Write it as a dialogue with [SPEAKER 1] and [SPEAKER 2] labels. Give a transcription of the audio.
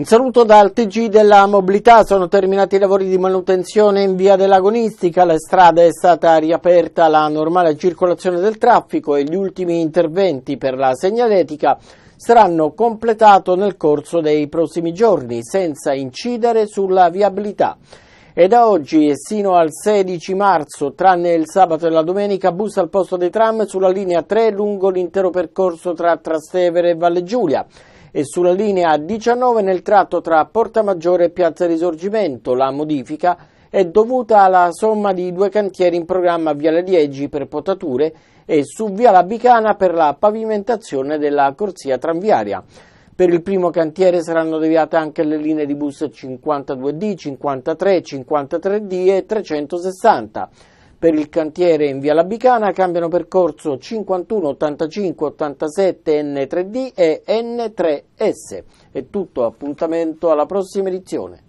[SPEAKER 1] Un saluto dal TG della mobilità, sono terminati i lavori di manutenzione in via dell'agonistica, la strada è stata riaperta alla normale circolazione del traffico e gli ultimi interventi per la segnaletica saranno completati nel corso dei prossimi giorni senza incidere sulla viabilità. E da oggi e sino al 16 marzo, tranne il sabato e la domenica, bus al posto dei tram sulla linea 3 lungo l'intero percorso tra Trastevere e Valle Giulia e sulla linea 19 nel tratto tra Porta Maggiore e Piazza Risorgimento. La modifica è dovuta alla somma di due cantieri in programma a Viale Liegi per potature e su Via Labicana per la pavimentazione della corsia tranviaria. Per il primo cantiere saranno deviate anche le linee di bus 52D, 53, 53D e 360 per il cantiere in Via Labicana cambiano percorso 51, 85, 87 N3D e N3S. È tutto, appuntamento alla prossima edizione.